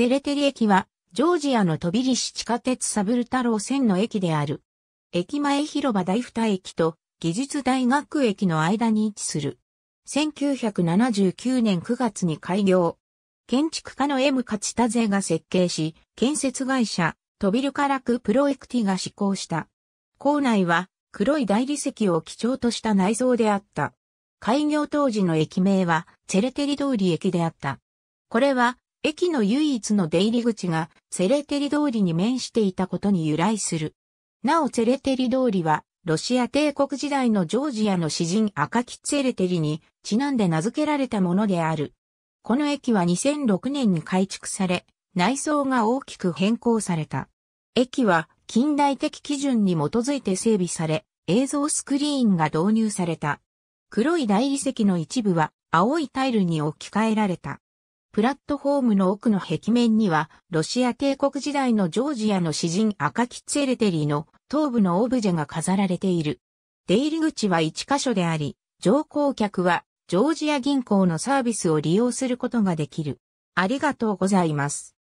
ツェレテリ駅は、ジョージアの飛びリシ地下鉄サブルタロ郎線の駅である。駅前広場大二駅と技術大学駅の間に位置する。1979年9月に開業。建築家の M チタゼが設計し、建設会社、トビルカラクプロエクティが施行した。校内は黒い大理石を基調とした内装であった。開業当時の駅名は、セェレテリ通り駅であった。これは、駅の唯一の出入り口がセレテリ通りに面していたことに由来する。なおセレテリ通りは、ロシア帝国時代のジョージアの詩人赤木ツェレテリにちなんで名付けられたものである。この駅は2006年に改築され、内装が大きく変更された。駅は近代的基準に基づいて整備され、映像スクリーンが導入された。黒い大理石の一部は青いタイルに置き換えられた。プラットフォームの奥の壁面には、ロシア帝国時代のジョージアの詩人赤カキツエレテリーの頭部のオブジェが飾られている。出入り口は1箇所であり、乗降客はジョージア銀行のサービスを利用することができる。ありがとうございます。